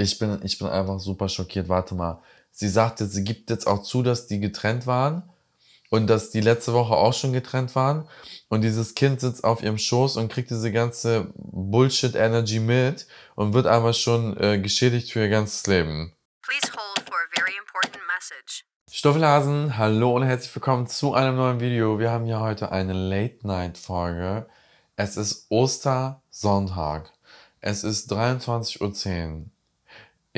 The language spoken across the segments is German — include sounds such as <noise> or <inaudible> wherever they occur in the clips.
Ich bin, ich bin einfach super schockiert. Warte mal. Sie sagt jetzt, sie gibt jetzt auch zu, dass die getrennt waren und dass die letzte Woche auch schon getrennt waren. Und dieses Kind sitzt auf ihrem Schoß und kriegt diese ganze Bullshit-Energy mit und wird einmal schon äh, geschädigt für ihr ganzes Leben. Please hold for a very important message. Stoffelhasen, hallo und herzlich willkommen zu einem neuen Video. Wir haben ja heute eine Late-Night-Folge. Es ist Ostersonntag. Es ist 23.10 Uhr.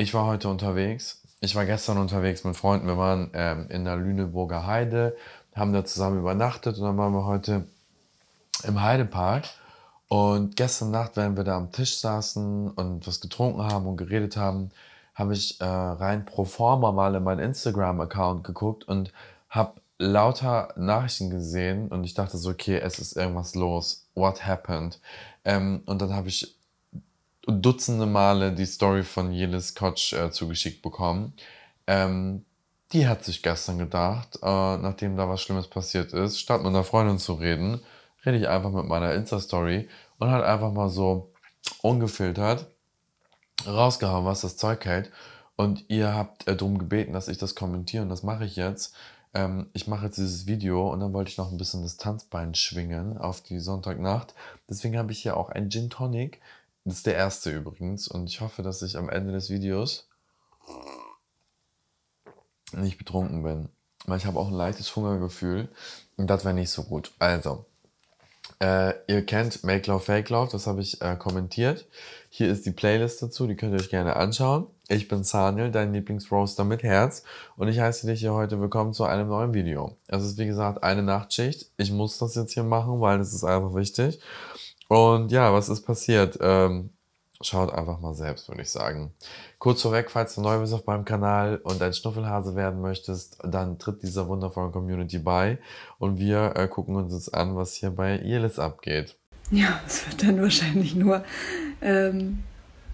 Ich war heute unterwegs. Ich war gestern unterwegs mit Freunden. Wir waren ähm, in der Lüneburger Heide, haben da zusammen übernachtet und dann waren wir heute im Heidepark. Und gestern Nacht, während wir da am Tisch saßen und was getrunken haben und geredet haben, habe ich äh, rein pro forma mal in meinen Instagram-Account geguckt und habe lauter Nachrichten gesehen und ich dachte so, okay, es ist irgendwas los. What happened? Ähm, und dann habe ich Dutzende Male die Story von Jelis Kotsch äh, zugeschickt bekommen. Ähm, die hat sich gestern gedacht, äh, nachdem da was Schlimmes passiert ist, statt mit einer Freundin zu reden, rede ich einfach mit meiner Insta-Story und hat einfach mal so ungefiltert rausgehauen, was das Zeug hält. Und ihr habt äh, darum gebeten, dass ich das kommentiere und das mache ich jetzt. Ähm, ich mache jetzt dieses Video und dann wollte ich noch ein bisschen das Tanzbein schwingen auf die Sonntagnacht. Deswegen habe ich hier auch ein Gin Tonic das ist der erste übrigens und ich hoffe, dass ich am Ende des Videos nicht betrunken bin. Weil ich habe auch ein leichtes Hungergefühl und das wäre nicht so gut. Also, äh, ihr kennt Make Love Fake Love, das habe ich äh, kommentiert. Hier ist die Playlist dazu, die könnt ihr euch gerne anschauen. Ich bin Sanil, dein Lieblingsroaster mit Herz und ich heiße dich hier heute willkommen zu einem neuen Video. Es ist wie gesagt eine Nachtschicht. Ich muss das jetzt hier machen, weil das ist einfach wichtig. Und ja, was ist passiert? Ähm, schaut einfach mal selbst, würde ich sagen. Kurz vorweg, falls du neu bist auf meinem Kanal und ein Schnuffelhase werden möchtest, dann tritt dieser wundervollen Community bei und wir äh, gucken uns jetzt an, was hier bei Elis abgeht. Ja, es wird dann wahrscheinlich nur ähm,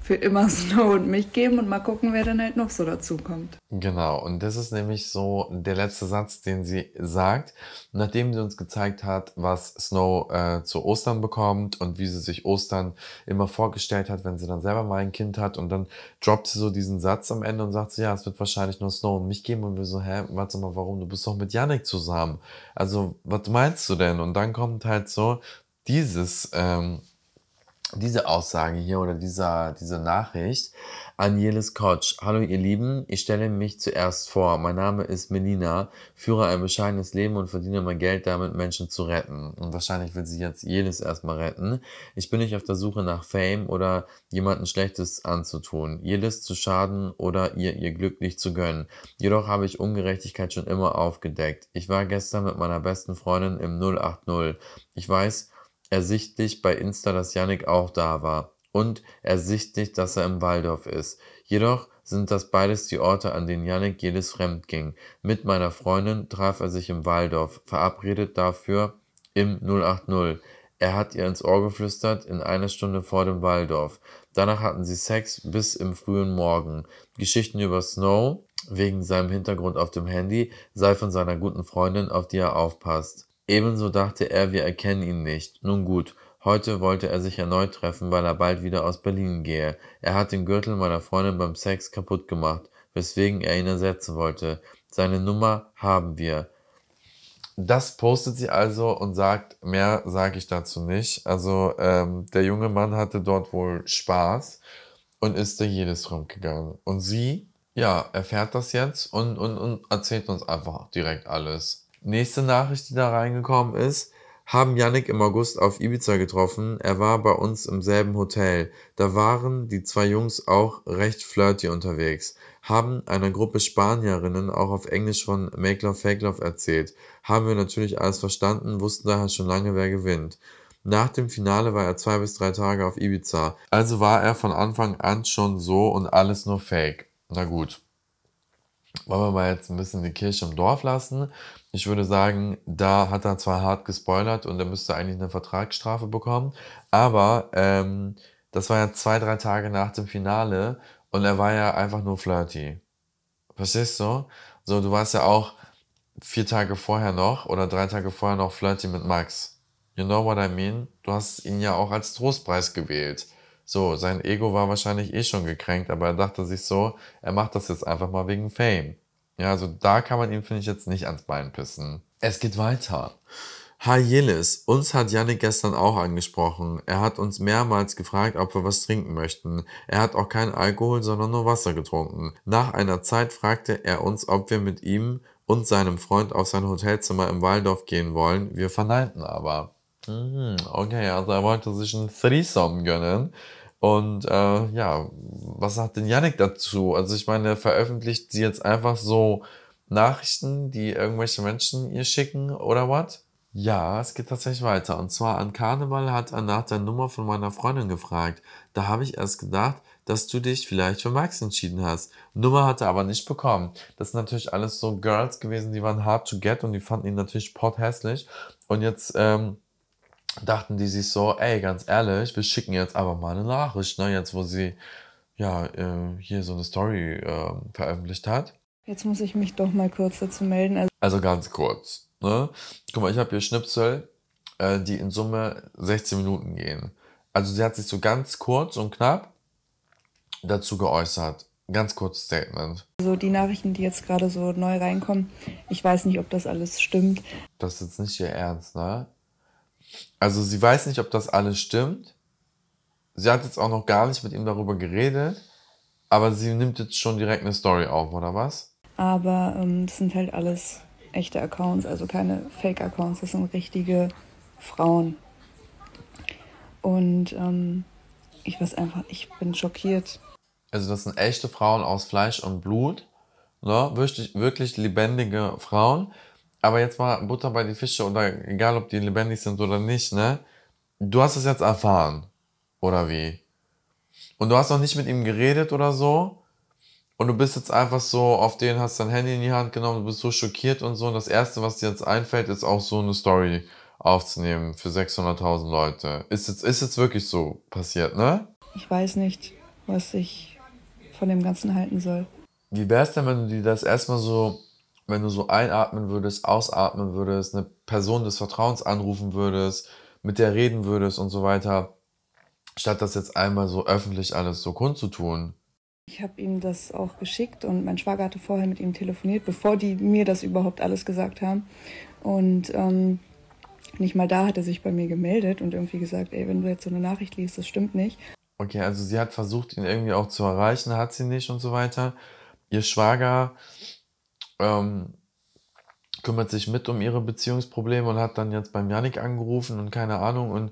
für immer <laughs> Snow und mich geben und mal gucken, wer dann halt noch so dazu kommt. Genau, und das ist nämlich so der letzte Satz, den sie sagt, nachdem sie uns gezeigt hat, was Snow äh, zu Ostern bekommt und wie sie sich Ostern immer vorgestellt hat, wenn sie dann selber mal ein Kind hat und dann droppt sie so diesen Satz am Ende und sagt sie, ja, es wird wahrscheinlich nur Snow und mich geben und wir so, hä, warte mal, warum, du bist doch mit Yannick zusammen. Also, was meinst du denn? Und dann kommt halt so dieses... Ähm, diese Aussage hier oder dieser, diese Nachricht an Jelis Kotsch. Hallo ihr Lieben, ich stelle mich zuerst vor. Mein Name ist Melina, führe ein bescheidenes Leben und verdiene mein Geld damit, Menschen zu retten. Und wahrscheinlich will sie jetzt Jelis erstmal retten. Ich bin nicht auf der Suche nach Fame oder jemanden Schlechtes anzutun, Jelis zu schaden oder ihr ihr Glück nicht zu gönnen. Jedoch habe ich Ungerechtigkeit schon immer aufgedeckt. Ich war gestern mit meiner besten Freundin im 080. Ich weiß, ersichtlich bei Insta, dass Yannick auch da war und ersichtlich, dass er im Waldorf ist. Jedoch sind das beides die Orte, an denen Yannick jedes fremd ging. Mit meiner Freundin traf er sich im Waldorf, verabredet dafür im 080. Er hat ihr ins Ohr geflüstert, in einer Stunde vor dem Waldorf. Danach hatten sie Sex bis im frühen Morgen. Geschichten über Snow, wegen seinem Hintergrund auf dem Handy, sei von seiner guten Freundin, auf die er aufpasst. Ebenso dachte er, wir erkennen ihn nicht. Nun gut, heute wollte er sich erneut treffen, weil er bald wieder aus Berlin gehe. Er hat den Gürtel meiner Freundin beim Sex kaputt gemacht, weswegen er ihn ersetzen wollte. Seine Nummer haben wir. Das postet sie also und sagt, mehr sage ich dazu nicht. Also ähm, der junge Mann hatte dort wohl Spaß und ist da jedes rumgegangen. Und sie, ja, erfährt das jetzt und, und, und erzählt uns einfach direkt alles. Nächste Nachricht, die da reingekommen ist, haben Yannick im August auf Ibiza getroffen. Er war bei uns im selben Hotel. Da waren die zwei Jungs auch recht flirty unterwegs. Haben einer Gruppe Spanierinnen auch auf Englisch von Make Love Fake Love erzählt. Haben wir natürlich alles verstanden, wussten daher schon lange, wer gewinnt. Nach dem Finale war er zwei bis drei Tage auf Ibiza. Also war er von Anfang an schon so und alles nur Fake. Na gut. Wollen wir mal jetzt ein bisschen die Kirche im Dorf lassen. Ich würde sagen, da hat er zwar hart gespoilert und er müsste eigentlich eine Vertragsstrafe bekommen, aber ähm, das war ja zwei, drei Tage nach dem Finale und er war ja einfach nur flirty. Verstehst du? So, du warst ja auch vier Tage vorher noch oder drei Tage vorher noch flirty mit Max. You know what I mean? Du hast ihn ja auch als Trostpreis gewählt. So, sein Ego war wahrscheinlich eh schon gekränkt, aber er dachte sich so, er macht das jetzt einfach mal wegen Fame. Ja, also da kann man ihm, finde ich, jetzt nicht ans Bein pissen. Es geht weiter. Hi Jelis, uns hat Yannick gestern auch angesprochen. Er hat uns mehrmals gefragt, ob wir was trinken möchten. Er hat auch keinen Alkohol, sondern nur Wasser getrunken. Nach einer Zeit fragte er uns, ob wir mit ihm und seinem Freund auf sein Hotelzimmer im Waldorf gehen wollen. Wir verneinten aber. Mhm, okay, also er wollte sich ein Threesome gönnen. Und äh, ja, was sagt denn Yannick dazu? Also ich meine, veröffentlicht sie jetzt einfach so Nachrichten, die irgendwelche Menschen ihr schicken oder was? Ja, es geht tatsächlich weiter. Und zwar an Karneval hat er nach der Nummer von meiner Freundin gefragt. Da habe ich erst gedacht, dass du dich vielleicht für Max entschieden hast. Nummer hat er aber nicht bekommen. Das sind natürlich alles so Girls gewesen, die waren hard to get und die fanden ihn natürlich pot hässlich. Und jetzt ähm, dachten die sich so, ey, ganz ehrlich, wir schicken jetzt aber mal eine Nachricht, ne? Jetzt, wo sie ja ähm, hier so eine Story äh, veröffentlicht hat. Jetzt muss ich mich doch mal kurz dazu melden. Also, also ganz kurz, ne? Guck mal, ich habe hier Schnipsel, äh, die in Summe 16 Minuten gehen. Also sie hat sich so ganz kurz und knapp dazu geäußert. Ganz kurz Statement. So also die Nachrichten, die jetzt gerade so neu reinkommen, ich weiß nicht, ob das alles stimmt. Das ist jetzt nicht ihr Ernst, ne? also sie weiß nicht, ob das alles stimmt. Sie hat jetzt auch noch gar nicht mit ihm darüber geredet, aber sie nimmt jetzt schon direkt eine Story auf, oder was? Aber ähm, das sind halt alles echte Accounts, also keine Fake-Accounts, das sind richtige Frauen. Und ähm, ich weiß einfach, ich bin schockiert. Also das sind echte Frauen aus Fleisch und Blut, ne? wirklich, wirklich lebendige Frauen, aber jetzt mal Butter bei die Fische oder egal, ob die lebendig sind oder nicht, ne? Du hast es jetzt erfahren. Oder wie? Und du hast noch nicht mit ihm geredet oder so. Und du bist jetzt einfach so auf den, hast dein Handy in die Hand genommen, du bist so schockiert und so. Und das Erste, was dir jetzt einfällt, ist auch so eine Story aufzunehmen für 600.000 Leute. Ist jetzt, ist jetzt wirklich so passiert, ne? Ich weiß nicht, was ich von dem Ganzen halten soll. Wie wär's denn, wenn du dir das erstmal so wenn du so einatmen würdest, ausatmen würdest, eine Person des Vertrauens anrufen würdest, mit der reden würdest und so weiter, statt das jetzt einmal so öffentlich alles so kundzutun. Ich habe ihm das auch geschickt und mein Schwager hatte vorher mit ihm telefoniert, bevor die mir das überhaupt alles gesagt haben. Und ähm, nicht mal da hat er sich bei mir gemeldet und irgendwie gesagt, ey, wenn du jetzt so eine Nachricht liest, das stimmt nicht. Okay, also sie hat versucht, ihn irgendwie auch zu erreichen, hat sie nicht und so weiter. Ihr Schwager ähm, kümmert sich mit um ihre Beziehungsprobleme und hat dann jetzt beim Janik angerufen und keine Ahnung und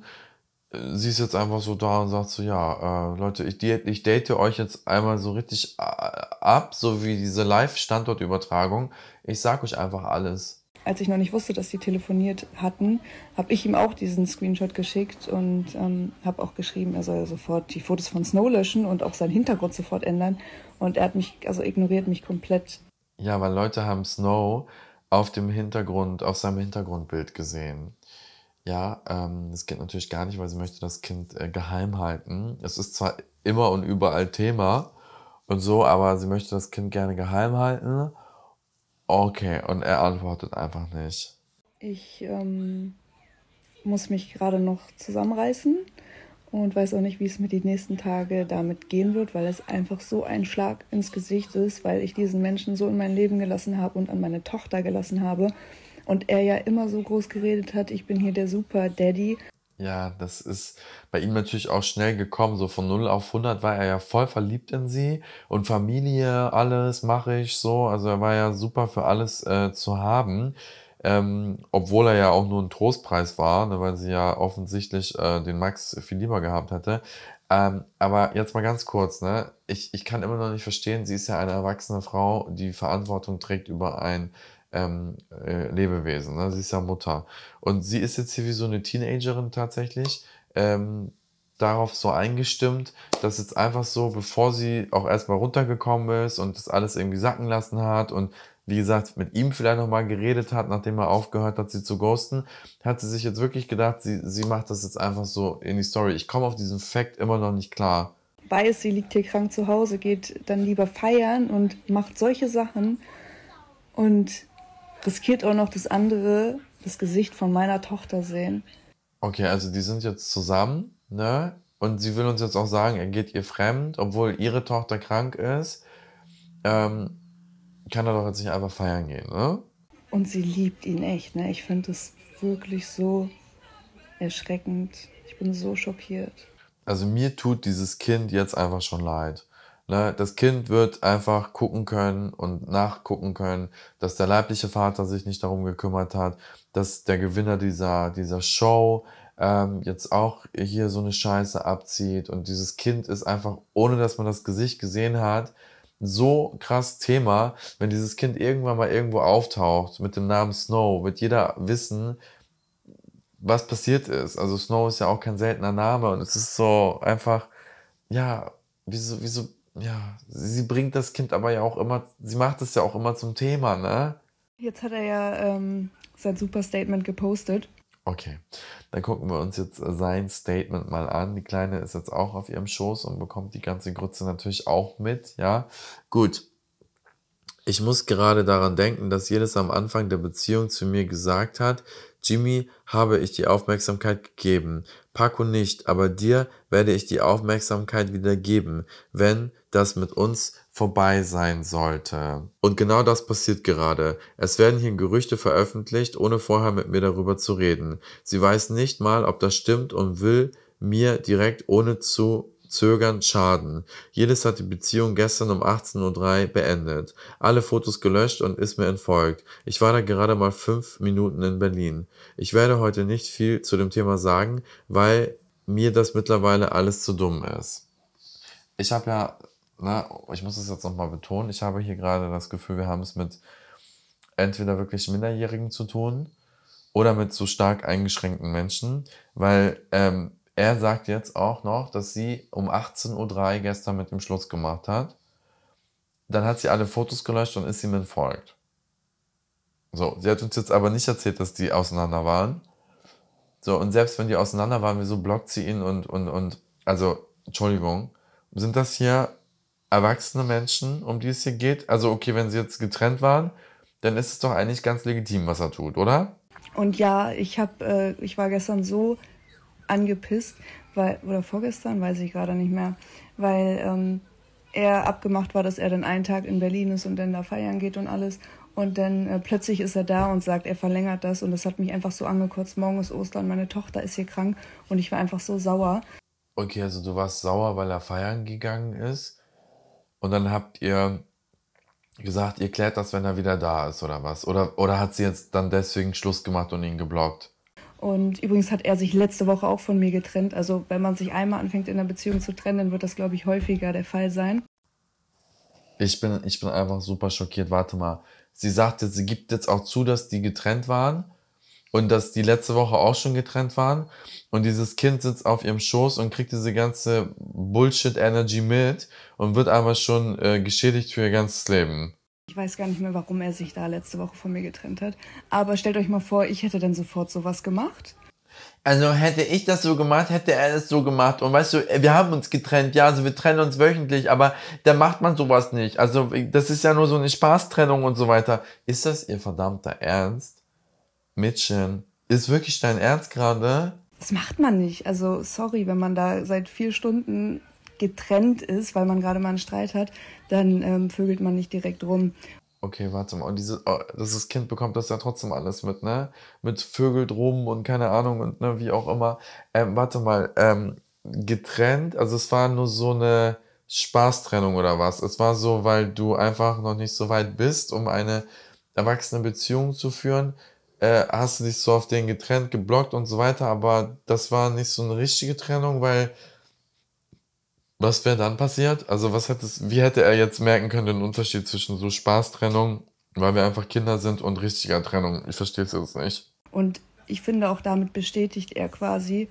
äh, sie ist jetzt einfach so da und sagt so, ja, äh, Leute, ich, ich date euch jetzt einmal so richtig äh, ab, so wie diese Live-Standortübertragung. Ich sag euch einfach alles. Als ich noch nicht wusste, dass die telefoniert hatten, habe ich ihm auch diesen Screenshot geschickt und ähm, habe auch geschrieben, er soll sofort die Fotos von Snow löschen und auch seinen Hintergrund sofort ändern. Und er hat mich, also ignoriert mich komplett ja, weil Leute haben Snow auf dem Hintergrund, auf seinem Hintergrundbild gesehen. Ja, ähm, das geht natürlich gar nicht, weil sie möchte das Kind äh, geheim halten. Es ist zwar immer und überall Thema und so, aber sie möchte das Kind gerne geheim halten. Okay, und er antwortet einfach nicht. Ich ähm, muss mich gerade noch zusammenreißen und weiß auch nicht, wie es mir die nächsten Tage damit gehen wird, weil es einfach so ein Schlag ins Gesicht ist, weil ich diesen Menschen so in mein Leben gelassen habe und an meine Tochter gelassen habe und er ja immer so groß geredet hat, ich bin hier der Super Daddy. Ja, das ist bei ihm natürlich auch schnell gekommen. So von 0 auf 100 war er ja voll verliebt in sie und Familie, alles mache ich so. Also er war ja super für alles äh, zu haben. Ähm, obwohl er ja auch nur ein Trostpreis war, ne, weil sie ja offensichtlich äh, den Max viel lieber gehabt hätte. Ähm, aber jetzt mal ganz kurz, ne? Ich, ich kann immer noch nicht verstehen, sie ist ja eine erwachsene Frau, die Verantwortung trägt über ein ähm, äh, Lebewesen. Ne? Sie ist ja Mutter. Und sie ist jetzt hier wie so eine Teenagerin tatsächlich, ähm, darauf so eingestimmt, dass jetzt einfach so, bevor sie auch erstmal runtergekommen ist und das alles irgendwie sacken lassen hat und wie gesagt, mit ihm vielleicht nochmal geredet hat, nachdem er aufgehört hat, sie zu ghosten, hat sie sich jetzt wirklich gedacht, sie, sie macht das jetzt einfach so in die Story. Ich komme auf diesen Fact immer noch nicht klar. Weiß, sie liegt hier krank zu Hause, geht dann lieber feiern und macht solche Sachen und riskiert auch noch das andere, das Gesicht von meiner Tochter sehen. Okay, also die sind jetzt zusammen ne? Und sie will uns jetzt auch sagen, er geht ihr fremd, obwohl ihre Tochter krank ist. Ähm, kann er doch jetzt nicht einfach feiern gehen, ne? Und sie liebt ihn echt, ne? Ich finde das wirklich so erschreckend. Ich bin so schockiert. Also mir tut dieses Kind jetzt einfach schon leid. Ne? Das Kind wird einfach gucken können und nachgucken können, dass der leibliche Vater sich nicht darum gekümmert hat, dass der Gewinner dieser, dieser Show ähm, jetzt auch hier so eine Scheiße abzieht und dieses Kind ist einfach, ohne dass man das Gesicht gesehen hat, so krass Thema, wenn dieses Kind irgendwann mal irgendwo auftaucht mit dem Namen Snow, wird jeder wissen, was passiert ist. Also Snow ist ja auch kein seltener Name und es ist so einfach, ja, wieso, wieso, ja, sie bringt das Kind aber ja auch immer, sie macht es ja auch immer zum Thema, ne? Jetzt hat er ja ähm, sein Super Statement gepostet Okay, dann gucken wir uns jetzt äh, sein Statement mal an. Die Kleine ist jetzt auch auf ihrem Schoß und bekommt die ganze Grütze natürlich auch mit, ja. Gut, ich muss gerade daran denken, dass jedes am Anfang der Beziehung zu mir gesagt hat, Jimmy habe ich die Aufmerksamkeit gegeben, Paco nicht, aber dir werde ich die Aufmerksamkeit wieder geben, wenn das mit uns vorbei sein sollte. Und genau das passiert gerade. Es werden hier Gerüchte veröffentlicht, ohne vorher mit mir darüber zu reden. Sie weiß nicht mal, ob das stimmt und will mir direkt ohne zu zögern schaden. Jedes hat die Beziehung gestern um 18.03 Uhr beendet. Alle Fotos gelöscht und ist mir entfolgt. Ich war da gerade mal fünf Minuten in Berlin. Ich werde heute nicht viel zu dem Thema sagen, weil mir das mittlerweile alles zu dumm ist. Ich habe ja na, ne? ich muss es jetzt nochmal betonen, ich habe hier gerade das Gefühl, wir haben es mit entweder wirklich Minderjährigen zu tun oder mit so stark eingeschränkten Menschen, weil ähm, er sagt jetzt auch noch, dass sie um 18.03 Uhr gestern mit dem Schluss gemacht hat. Dann hat sie alle Fotos gelöscht und ist ihm entfolgt. So, sie hat uns jetzt aber nicht erzählt, dass die auseinander waren. So, und selbst wenn die auseinander waren, wieso blockt sie ihn und, und, und, also, Entschuldigung, sind das hier erwachsene Menschen, um die es hier geht. Also okay, wenn sie jetzt getrennt waren, dann ist es doch eigentlich ganz legitim, was er tut, oder? Und ja, ich habe, äh, ich war gestern so angepisst, weil oder vorgestern, weiß ich gerade nicht mehr, weil ähm, er abgemacht war, dass er dann einen Tag in Berlin ist und dann da feiern geht und alles. Und dann äh, plötzlich ist er da und sagt, er verlängert das. Und das hat mich einfach so angekotzt. Morgen ist Ostern, meine Tochter ist hier krank. Und ich war einfach so sauer. Okay, also du warst sauer, weil er feiern gegangen ist. Und dann habt ihr gesagt, ihr klärt das, wenn er wieder da ist oder was? Oder, oder hat sie jetzt dann deswegen Schluss gemacht und ihn geblockt? Und übrigens hat er sich letzte Woche auch von mir getrennt. Also wenn man sich einmal anfängt in einer Beziehung zu trennen, dann wird das, glaube ich, häufiger der Fall sein. Ich bin, ich bin einfach super schockiert. Warte mal. Sie sagt jetzt, sie gibt jetzt auch zu, dass die getrennt waren und dass die letzte Woche auch schon getrennt waren. Und dieses Kind sitzt auf ihrem Schoß und kriegt diese ganze Bullshit-Energy mit und wird einmal schon äh, geschädigt für ihr ganzes Leben. Ich weiß gar nicht mehr, warum er sich da letzte Woche von mir getrennt hat. Aber stellt euch mal vor, ich hätte dann sofort sowas gemacht. Also hätte ich das so gemacht, hätte er es so gemacht. Und weißt du, wir haben uns getrennt, ja, also wir trennen uns wöchentlich, aber da macht man sowas nicht. Also das ist ja nur so eine Spaßtrennung und so weiter. Ist das ihr verdammter Ernst? Mädchen, ist wirklich dein Ernst gerade? Das macht man nicht. Also, sorry, wenn man da seit vier Stunden getrennt ist, weil man gerade mal einen Streit hat, dann ähm, vögelt man nicht direkt rum. Okay, warte mal. Und dieses, oh, dieses Kind bekommt das ja trotzdem alles mit, ne? Mit Vögel drum und keine Ahnung und ne, wie auch immer. Ähm, warte mal, ähm, getrennt, also es war nur so eine Spaßtrennung oder was? Es war so, weil du einfach noch nicht so weit bist, um eine erwachsene Beziehung zu führen, äh, hast du dich so auf den getrennt, geblockt und so weiter, aber das war nicht so eine richtige Trennung, weil was wäre dann passiert? Also was hätte wie hätte er jetzt merken können den Unterschied zwischen so Spaßtrennung, weil wir einfach Kinder sind und richtiger Trennung? Ich verstehe es jetzt nicht. Und ich finde auch damit bestätigt er quasi,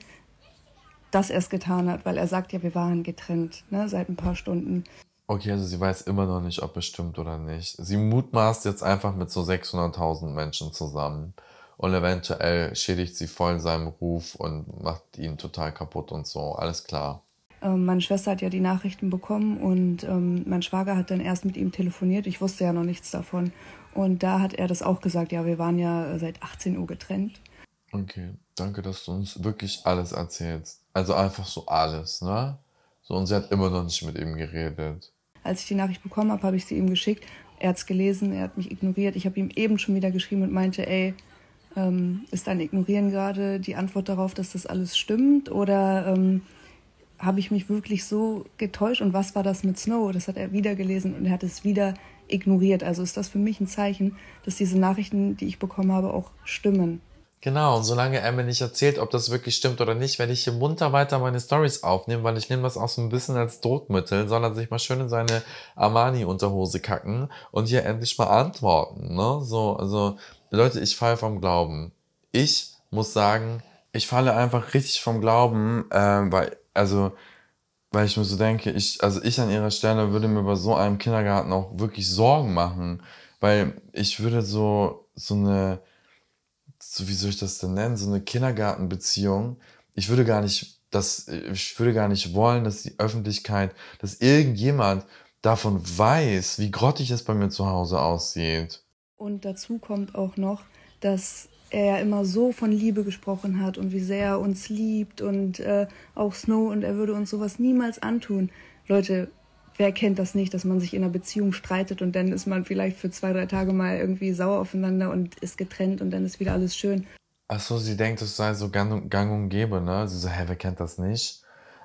dass er es getan hat, weil er sagt ja, wir waren getrennt, ne, seit ein paar Stunden. Okay, also sie weiß immer noch nicht, ob es stimmt oder nicht. Sie mutmaßt jetzt einfach mit so 600.000 Menschen zusammen und eventuell schädigt sie voll seinem Ruf und macht ihn total kaputt und so. Alles klar. Ähm, meine Schwester hat ja die Nachrichten bekommen und ähm, mein Schwager hat dann erst mit ihm telefoniert. Ich wusste ja noch nichts davon. Und da hat er das auch gesagt. Ja, wir waren ja äh, seit 18 Uhr getrennt. Okay, danke, dass du uns wirklich alles erzählst. Also einfach so alles, ne? So, und sie hat immer noch nicht mit ihm geredet. Als ich die Nachricht bekommen habe, habe ich sie ihm geschickt. Er hat es gelesen, er hat mich ignoriert. Ich habe ihm eben schon wieder geschrieben und meinte, ey, ähm, ist dein Ignorieren gerade die Antwort darauf, dass das alles stimmt? Oder ähm, habe ich mich wirklich so getäuscht? Und was war das mit Snow? Das hat er wieder gelesen und er hat es wieder ignoriert. Also ist das für mich ein Zeichen, dass diese Nachrichten, die ich bekommen habe, auch stimmen. Genau, und solange er mir nicht erzählt, ob das wirklich stimmt oder nicht, werde ich hier munter weiter meine Stories aufnehmen, weil ich nehme das auch so ein bisschen als Druckmittel, soll er sich mal schön in seine Armani-Unterhose kacken und hier endlich mal antworten. Ne? So, also, Leute, ich falle vom Glauben. Ich muss sagen, ich falle einfach richtig vom Glauben, äh, weil, also, weil ich mir so denke, ich, also ich an ihrer Stelle würde mir bei so einem Kindergarten auch wirklich Sorgen machen, weil ich würde so, so eine, so wie soll ich das denn nennen, so eine Kindergartenbeziehung. Ich würde gar nicht, das, ich würde gar nicht wollen, dass die Öffentlichkeit, dass irgendjemand davon weiß, wie grottig es bei mir zu Hause aussieht. Und dazu kommt auch noch, dass er ja immer so von Liebe gesprochen hat und wie sehr er uns liebt und äh, auch Snow und er würde uns sowas niemals antun. Leute, wer kennt das nicht, dass man sich in einer Beziehung streitet und dann ist man vielleicht für zwei, drei Tage mal irgendwie sauer aufeinander und ist getrennt und dann ist wieder alles schön. Ach so, sie denkt, es sei so gang, gang und gäbe, ne? Sie so, hä, wer kennt das nicht?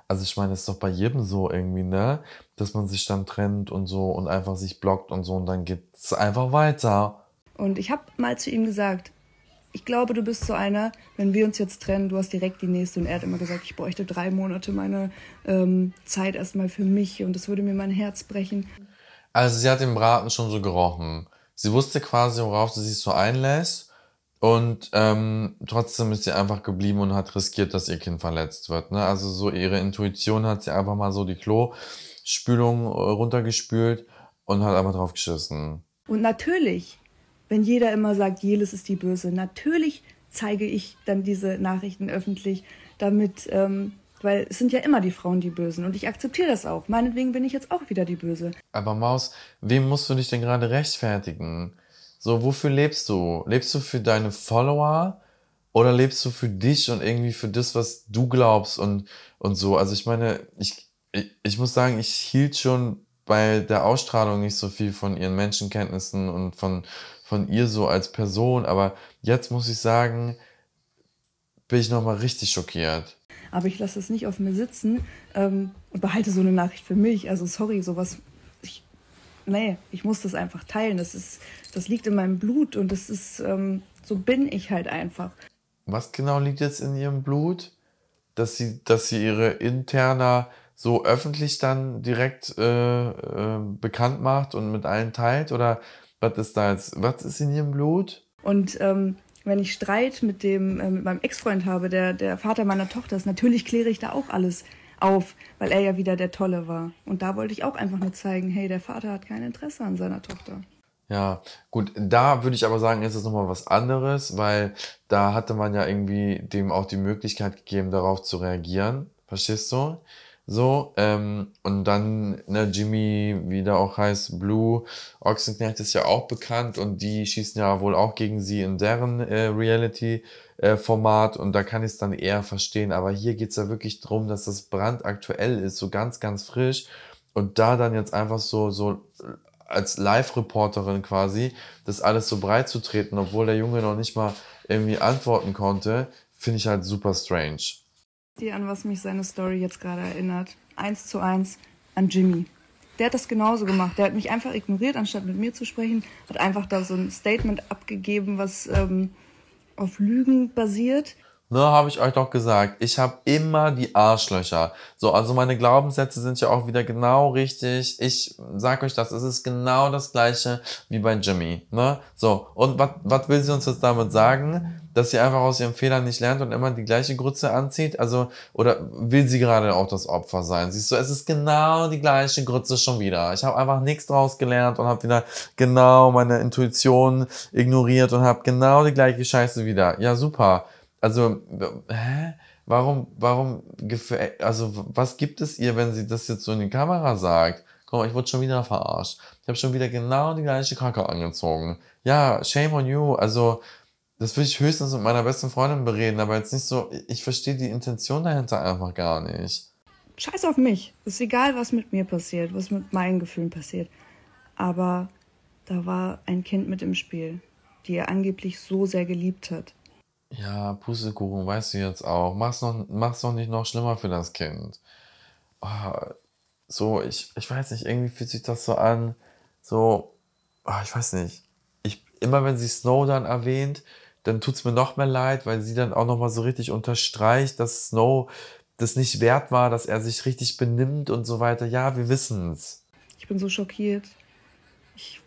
Also ich meine, es ist doch bei jedem so irgendwie, ne? Dass man sich dann trennt und so und einfach sich blockt und so und dann geht's einfach weiter. Und ich habe mal zu ihm gesagt, ich glaube, du bist so einer, wenn wir uns jetzt trennen, du hast direkt die nächste. Und er hat immer gesagt, ich bräuchte drei Monate meine ähm, Zeit erstmal für mich und das würde mir mein Herz brechen. Also sie hat den Braten schon so gerochen. Sie wusste quasi, worauf sie sich so einlässt. Und ähm, trotzdem ist sie einfach geblieben und hat riskiert, dass ihr Kind verletzt wird. Ne? Also so ihre Intuition hat sie einfach mal so die Klospülung äh, runtergespült und hat einfach drauf geschissen. Und natürlich wenn jeder immer sagt, Jelis ist die Böse. Natürlich zeige ich dann diese Nachrichten öffentlich, damit, ähm, weil es sind ja immer die Frauen die Bösen und ich akzeptiere das auch. Meinetwegen bin ich jetzt auch wieder die Böse. Aber Maus, wem musst du dich denn gerade rechtfertigen? So, wofür lebst du? Lebst du für deine Follower oder lebst du für dich und irgendwie für das, was du glaubst und, und so? Also ich meine, ich, ich, ich muss sagen, ich hielt schon bei der Ausstrahlung nicht so viel von ihren Menschenkenntnissen und von von ihr so als Person. Aber jetzt muss ich sagen, bin ich nochmal richtig schockiert. Aber ich lasse das nicht auf mir sitzen ähm, und behalte so eine Nachricht für mich. Also sorry, sowas. Ich, nee, ich muss das einfach teilen. Das, ist, das liegt in meinem Blut und das ist, ähm, so bin ich halt einfach. Was genau liegt jetzt in ihrem Blut? Dass sie, dass sie ihre Interna so öffentlich dann direkt äh, äh, bekannt macht und mit allen teilt? Oder was ist da jetzt, was ist in ihrem Blut? Und ähm, wenn ich Streit mit dem, äh, mit meinem Ex-Freund habe, der, der Vater meiner Tochter ist, natürlich kläre ich da auch alles auf, weil er ja wieder der Tolle war. Und da wollte ich auch einfach nur zeigen, hey, der Vater hat kein Interesse an seiner Tochter. Ja, gut, da würde ich aber sagen, ist es nochmal was anderes, weil da hatte man ja irgendwie dem auch die Möglichkeit gegeben, darauf zu reagieren. Verstehst du? So, ähm, und dann ne, Jimmy, wie der auch heißt, Blue, Ochsenknecht ist ja auch bekannt und die schießen ja wohl auch gegen sie in deren äh, Reality-Format äh, und da kann ich es dann eher verstehen. Aber hier geht's ja wirklich drum dass das brandaktuell ist, so ganz, ganz frisch. Und da dann jetzt einfach so, so als Live-Reporterin quasi, das alles so breit zu treten, obwohl der Junge noch nicht mal irgendwie antworten konnte, finde ich halt super strange dir an, was mich seine Story jetzt gerade erinnert. Eins zu eins an Jimmy. Der hat das genauso gemacht. Der hat mich einfach ignoriert, anstatt mit mir zu sprechen. Hat einfach da so ein Statement abgegeben, was ähm, auf Lügen basiert. Ne, habe ich euch doch gesagt. Ich habe immer die Arschlöcher. So, also meine Glaubenssätze sind ja auch wieder genau richtig. Ich sag euch das, es ist genau das gleiche wie bei Jimmy. Ne? So, und was will sie uns jetzt damit sagen? Dass sie einfach aus ihren Fehlern nicht lernt und immer die gleiche Grütze anzieht? Also, oder will sie gerade auch das Opfer sein? Siehst du, es ist genau die gleiche Grütze schon wieder. Ich habe einfach nichts draus gelernt und habe wieder genau meine Intuition ignoriert und habe genau die gleiche Scheiße wieder. Ja, super also, hä? Warum, warum, also, was gibt es ihr, wenn sie das jetzt so in die Kamera sagt? komm ich wurde schon wieder verarscht. Ich habe schon wieder genau die gleiche Kacke angezogen. Ja, shame on you. Also, das will ich höchstens mit meiner besten Freundin bereden, aber jetzt nicht so, ich verstehe die Intention dahinter einfach gar nicht. Scheiß auf mich. Ist egal, was mit mir passiert, was mit meinen Gefühlen passiert. Aber da war ein Kind mit im Spiel, die er angeblich so sehr geliebt hat. Ja, Pustekuchen, weißt du jetzt auch. Mach's noch, mach's doch nicht noch schlimmer für das Kind. Oh, so, ich, ich weiß nicht, irgendwie fühlt sich das so an. So, oh, ich weiß nicht. Ich, immer wenn sie Snow dann erwähnt, dann tut's mir noch mehr leid, weil sie dann auch noch mal so richtig unterstreicht, dass Snow das nicht wert war, dass er sich richtig benimmt und so weiter. Ja, wir wissen's. Ich bin so schockiert. Ich,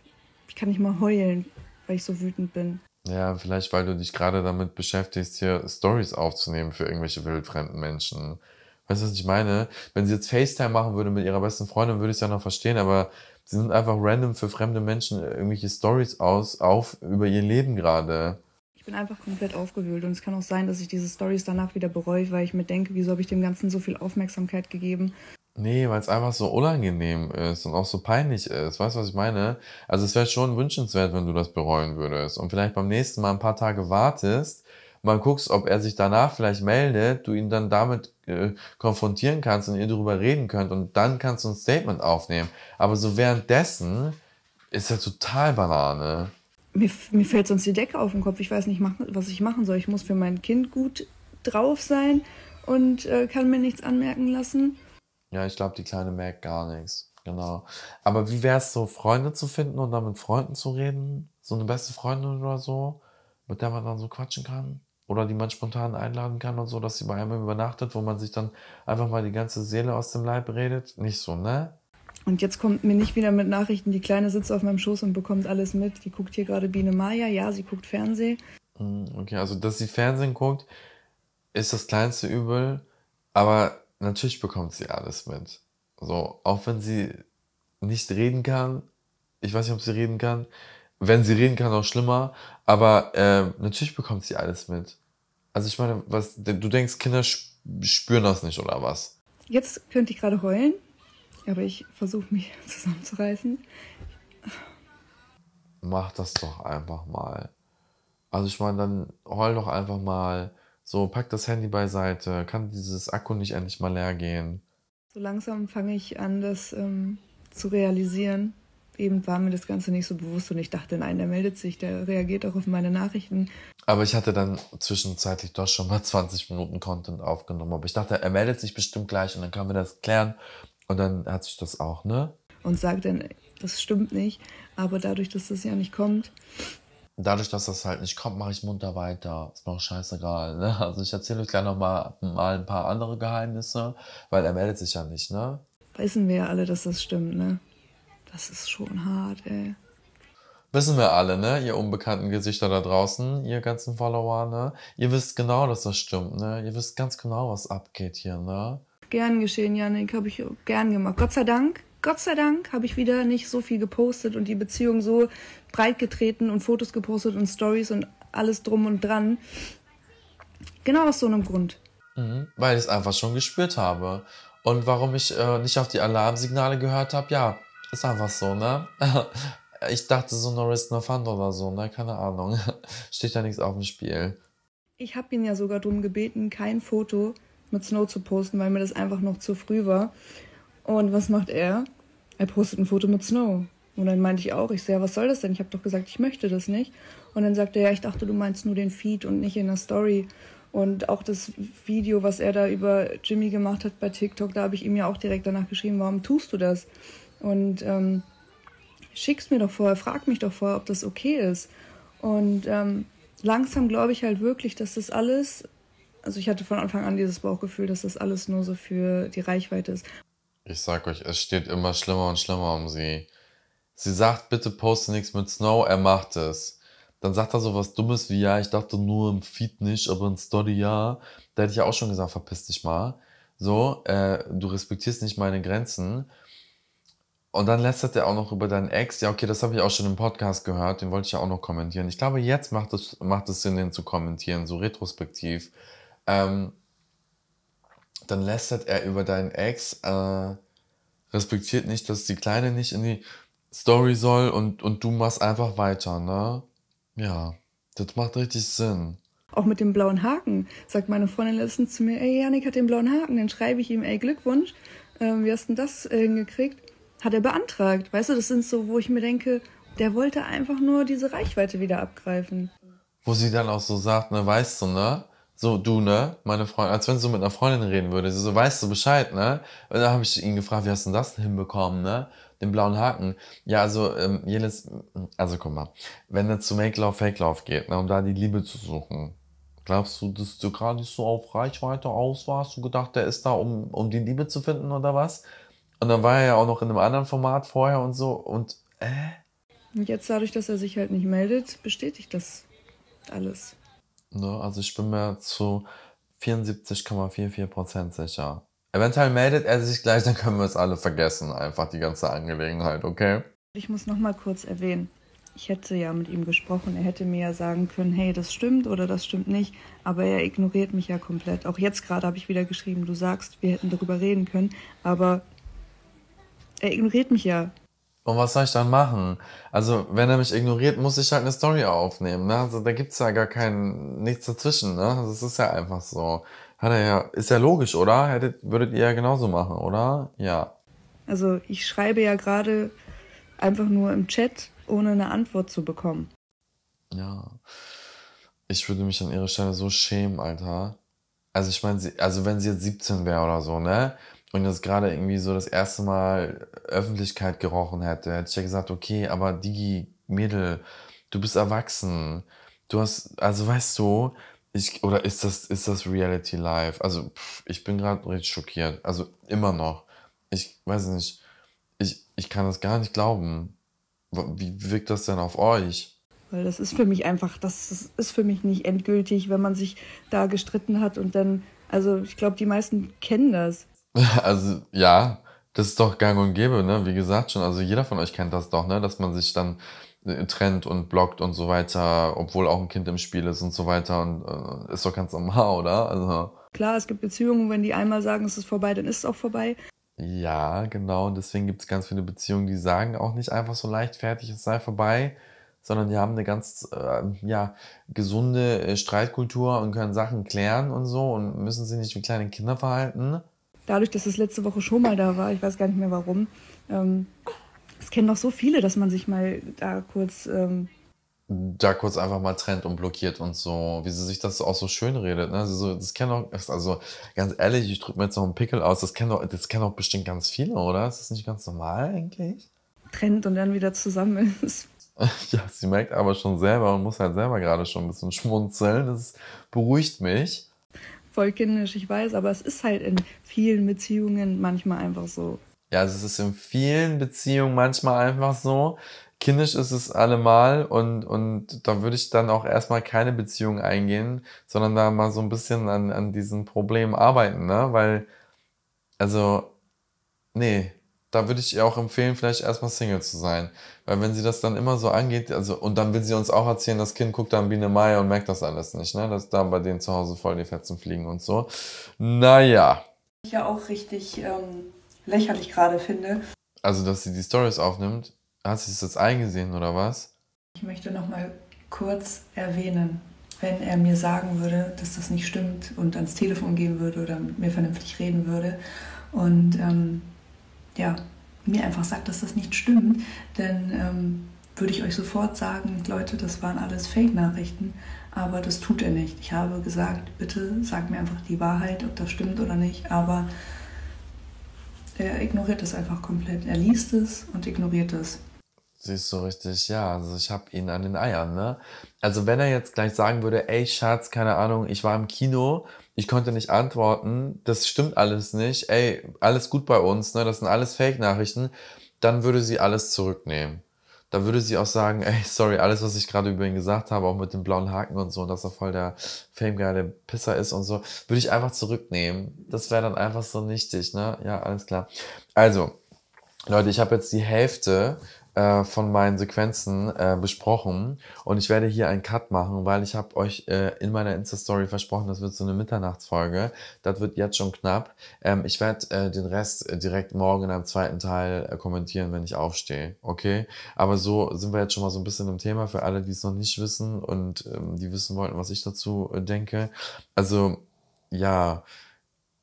ich kann nicht mal heulen, weil ich so wütend bin. Ja, vielleicht, weil du dich gerade damit beschäftigst, hier Stories aufzunehmen für irgendwelche wildfremden Menschen. Weißt du, was ich meine? Wenn sie jetzt FaceTime machen würde mit ihrer besten Freundin, würde ich es ja noch verstehen, aber sie sind einfach random für fremde Menschen irgendwelche Stories aus, auf über ihr Leben gerade. Ich bin einfach komplett aufgewühlt und es kann auch sein, dass ich diese Stories danach wieder bereue, weil ich mir denke, wieso habe ich dem Ganzen so viel Aufmerksamkeit gegeben? Nee, weil es einfach so unangenehm ist und auch so peinlich ist. Weißt du, was ich meine? Also es wäre schon wünschenswert, wenn du das bereuen würdest und vielleicht beim nächsten Mal ein paar Tage wartest, mal guckst, ob er sich danach vielleicht meldet, du ihn dann damit äh, konfrontieren kannst und ihr darüber reden könnt und dann kannst du ein Statement aufnehmen. Aber so währenddessen ist er total Banane. Mir, mir fällt sonst die Decke auf den Kopf. Ich weiß nicht, was ich machen soll. Ich muss für mein Kind gut drauf sein und äh, kann mir nichts anmerken lassen. Ja, ich glaube, die Kleine merkt gar nichts. Genau. Aber wie wäre es so, Freunde zu finden und dann mit Freunden zu reden? So eine beste Freundin oder so, mit der man dann so quatschen kann? Oder die man spontan einladen kann und so, dass sie bei einem übernachtet, wo man sich dann einfach mal die ganze Seele aus dem Leib redet? Nicht so, ne? Und jetzt kommt mir nicht wieder mit Nachrichten, die Kleine sitzt auf meinem Schoß und bekommt alles mit. Die guckt hier gerade Biene Maya, ja, sie guckt Fernsehen. Hm, okay, also dass sie Fernsehen guckt, ist das kleinste Übel, aber natürlich bekommt sie alles mit. So, auch wenn sie nicht reden kann, ich weiß nicht, ob sie reden kann, wenn sie reden kann, auch schlimmer, aber äh, natürlich bekommt sie alles mit. Also ich meine, was, du denkst, Kinder spüren das nicht oder was? Jetzt könnte ich gerade heulen, aber ich versuche mich <laughs> zusammenzureißen. Mach das doch einfach mal. Also ich meine, dann heul doch einfach mal so, pack das Handy beiseite. Kann dieses Akku nicht endlich mal leer gehen? So langsam fange ich an, das ähm, zu realisieren. Eben war mir das Ganze nicht so bewusst und ich dachte, nein, der meldet sich, der reagiert auch auf meine Nachrichten. Aber ich hatte dann zwischenzeitlich doch schon mal 20 <laughs> Minuten Content aufgenommen. Aber ich dachte, er meldet sich bestimmt gleich und dann können wir das klären. Und dann hat sich das auch, ne? Und sagt dann, das stimmt nicht. Aber dadurch, dass das ja nicht kommt, dadurch, dass das halt nicht kommt, mache ich munter weiter. Ist mir auch scheißegal. Ne? <laughs> Also ich erzähle euch gleich nochmal mal ein paar andere Geheimnisse, weil er meldet sich ja nicht, ne? Wissen wir ja alle, dass das stimmt, ne? Das ist schon hart, ey. Wissen wir alle, ne? Ihr unbekannten Gesichter da draußen, ihr ganzen Follower, ne? Ihr wisst genau, dass das stimmt, ne? Ihr wisst ganz genau, was abgeht hier, ne? Gern geschehen, Janik. Habe ich gern gemacht. Gott sei Dank Gott sei Dank habe ich wieder nicht so viel gepostet und die Beziehung so breit getreten und Fotos gepostet und Stories und alles drum und dran. Genau aus so einem Grund. Mhm, weil ich es einfach schon gespürt habe. Und warum ich äh, nicht auf die Alarmsignale gehört habe, ja, ist einfach so, ne? <laughs> ich dachte so no risk, no Fund oder so, ne? Keine Ahnung. <laughs> Steht ja nichts auf dem Spiel. Ich habe ihn ja sogar darum gebeten, kein Foto mit Snow zu posten, weil mir das einfach noch zu früh war. Und was macht er? Er postet ein Foto mit Snow. Und dann meinte ich auch, ich sehe, so, ja, was soll das denn? Ich habe doch gesagt, ich möchte das nicht. Und dann sagte er, ja, ich dachte, du meinst nur den Feed und nicht in der Story. Und auch das Video, was er da über Jimmy gemacht hat bei TikTok, da habe ich ihm ja auch direkt danach geschrieben, warum tust du das? Und ähm, schick's mir doch vorher, frag mich doch vorher, ob das okay ist. Und ähm, langsam glaube ich halt wirklich, dass das alles, also ich hatte von Anfang an dieses Bauchgefühl, dass das alles nur so für die Reichweite ist. Ich sag euch, es steht immer schlimmer und schlimmer um sie. Sie sagt, bitte poste nichts mit Snow, er macht es. Dann sagt er so was Dummes wie, ja, ich dachte nur im Feed nicht, aber in Story ja. Da hätte ich ja auch schon gesagt, verpiss dich mal. So, äh, du respektierst nicht meine Grenzen. Und dann lästert er auch noch über deinen Ex. Ja, okay, das habe ich auch schon im Podcast gehört. Den wollte ich ja auch noch kommentieren. Ich glaube, jetzt macht es, macht es Sinn, den zu kommentieren, so retrospektiv. Ähm, dann lästert er über deinen Ex, äh, respektiert nicht, dass die Kleine nicht in die Story soll und, und du machst einfach weiter, ne? Ja, das macht richtig Sinn. Auch mit dem blauen Haken. Sagt meine Freundin letztens zu mir, ey, Janik hat den blauen Haken. Dann schreibe ich ihm, ey, Glückwunsch. Ähm, wie hast du denn das äh, hingekriegt? hat er beantragt. Weißt du, das sind so, wo ich mir denke, der wollte einfach nur diese Reichweite wieder abgreifen. Wo sie dann auch so sagt, ne, weißt du, ne? so, du, ne, meine Freundin, als wenn sie so mit einer Freundin reden würde. Sie so, weißt du Bescheid, ne? Und dann habe ich ihn gefragt, wie hast du denn das hinbekommen, ne? Den blauen Haken. Ja, also, ähm, jedes, also guck mal, wenn er zu Make Love, Fake Love geht, ne, um da die Liebe zu suchen, glaubst du, dass du gerade nicht so auf Reichweite aus warst? Du gedacht, der ist da, um, um die Liebe zu finden oder was? Und dann war er ja auch noch in einem anderen Format vorher und so und, äh? Und jetzt dadurch, dass er sich halt nicht meldet, bestätigt das alles. Ne? Also ich bin mir zu 74,44 Prozent sicher. Eventuell meldet er sich gleich, <laughs> dann können wir es alle vergessen, einfach die ganze Angelegenheit, okay? Ich muss nochmal kurz erwähnen, ich hätte ja mit ihm gesprochen, er hätte mir ja sagen können, hey, das stimmt oder das stimmt nicht, aber er ignoriert mich ja komplett. Auch jetzt gerade habe ich wieder geschrieben, du sagst, wir hätten darüber reden können, aber er ignoriert mich ja. Und was soll ich dann machen? Also, wenn er mich ignoriert, muss ich halt eine Story aufnehmen. Ne? Also, da gibt's ja gar kein nichts dazwischen. Ne? Also, es ist ja einfach so. Hat er ja, ist ja logisch, oder? Hättet, würdet ihr ja genauso machen, oder? Ja. Also, ich schreibe ja gerade einfach nur im Chat, ohne eine Antwort zu bekommen. Ja. Ich würde mich an ihrer Stelle so schämen, Alter. Also, ich meine, also wenn sie jetzt 17 wäre oder so, ne? und das gerade irgendwie so das erste Mal Öffentlichkeit gerochen hätte, hätte ich ja gesagt, okay, aber Digi, Mädel, du bist erwachsen. Du hast, also weißt du, ich, oder ist das, ist das Reality Life? Also, pff, ich bin gerade richtig schockiert. Also, immer noch. Ich weiß nicht. Ich, ich kann das gar nicht glauben. Wie wirkt das denn auf euch? Weil das ist für mich einfach, das, ist für mich nicht endgültig, wenn man sich da gestritten hat und dann, also ich glaube, die meisten kennen das. <laughs> Also ja, das ist doch gang und gäbe, ne? Wie gesagt schon, also jeder von euch kennt das doch, ne? Dass man sich dann äh, trennt und blockt und so weiter, obwohl auch ein Kind im Spiel ist und so weiter und äh, ist doch ganz normal, <laughs> oder? Also Klar, es gibt Beziehungen, wenn die einmal sagen, es ist vorbei, dann ist es auch vorbei. Ja, genau. Und deswegen gibt es ganz viele Beziehungen, die sagen auch nicht einfach so leichtfertig, es sei vorbei, sondern die haben eine ganz äh, ja, gesunde äh, Streitkultur und können Sachen klären und so und müssen sich nicht wie kleine Kinder verhalten dadurch, dass es letzte Woche schon mal da war, ich weiß gar nicht mehr warum, ähm, kennen doch so viele, dass man sich mal da kurz. Ähm da kurz einfach mal trennt und blockiert und so, wie sie sich das auch so schön redet. Ne? Also, das kennen doch, also ganz ehrlich, ich drücke mir jetzt noch einen Pickel aus, das kennen doch, das kennen doch bestimmt ganz viele, oder? Ist das nicht ganz normal eigentlich? Trennt und dann wieder zusammen ist. <laughs> ja, sie merkt aber schon selber und muss halt selber gerade schon ein bisschen schmunzeln. Das beruhigt mich voll kindisch, ich weiß, aber es ist halt in vielen Beziehungen manchmal einfach so. Ja, also es ist in vielen Beziehungen manchmal einfach so. Kindisch ist es allemal und, und da würde ich dann auch erstmal keine Beziehung eingehen, sondern da mal so ein bisschen an, an diesen Problemen arbeiten, ne? Weil, also, nee, da würde ich ihr auch empfehlen, vielleicht erstmal Single zu sein. Weil wenn sie das dann immer so angeht, also, und dann will sie uns auch erzählen, das Kind guckt dann Biene Maya und merkt das alles nicht, ne? Dass da bei denen zu Hause voll die Fetzen fliegen und so. Naja. Ich ja auch richtig ähm, lächerlich gerade finde. Also, dass sie die Stories aufnimmt, hat sie es jetzt eingesehen oder was? Ich möchte nochmal kurz erwähnen, wenn er mir sagen würde, dass das nicht stimmt und ans Telefon gehen würde oder mit mir vernünftig reden würde und ähm, ja, mir einfach sagt, dass das nicht stimmt, dann ähm, würde ich euch sofort sagen, Leute, das waren alles Fake-Nachrichten, aber das tut er nicht. Ich habe gesagt, bitte sagt mir einfach die Wahrheit, ob das stimmt oder nicht, aber er ignoriert es einfach komplett. Er liest es und ignoriert es. Siehst du richtig, ja. Also ich habe ihn an den Eiern, ne? Also wenn er jetzt gleich sagen würde, ey Schatz, keine Ahnung, ich war im Kino ich konnte nicht antworten, das stimmt alles nicht, ey, alles gut bei uns, ne, das sind alles Fake-Nachrichten, dann würde sie alles zurücknehmen. Da würde sie auch sagen, ey, sorry, alles, was ich gerade über ihn gesagt habe, auch mit dem blauen Haken und so, und dass er voll der famegeile Pisser ist und so, würde ich einfach zurücknehmen. Das wäre dann einfach so nichtig, ne? Ja, alles klar. Also, Leute, ich habe jetzt die Hälfte äh, von meinen Sequenzen äh, besprochen und ich werde hier einen Cut machen, weil ich habe euch äh, in meiner Insta-Story versprochen, das wird so eine Mitternachtsfolge. Das wird jetzt schon knapp. Ähm, ich werde äh, den Rest äh, direkt morgen in einem zweiten Teil äh, kommentieren, wenn ich aufstehe, okay? Aber so sind wir jetzt schon mal so ein bisschen im Thema für alle, die es noch nicht wissen und ähm, die wissen wollten, was ich dazu denke. Also ja,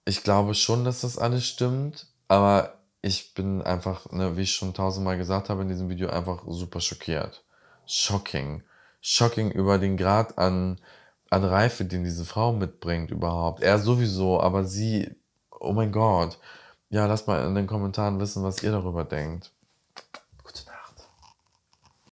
ich glaube schon, dass das alles stimmt, aber ich bin einfach, ne, wie ich schon tausendmal gesagt habe in diesem Video, einfach super schockiert. Shocking. Shocking über den Grad an, an Reife, den diese Frau mitbringt überhaupt. Er sowieso, aber sie, oh mein Gott. Ja, lasst mal in den Kommentaren wissen, was ihr darüber denkt.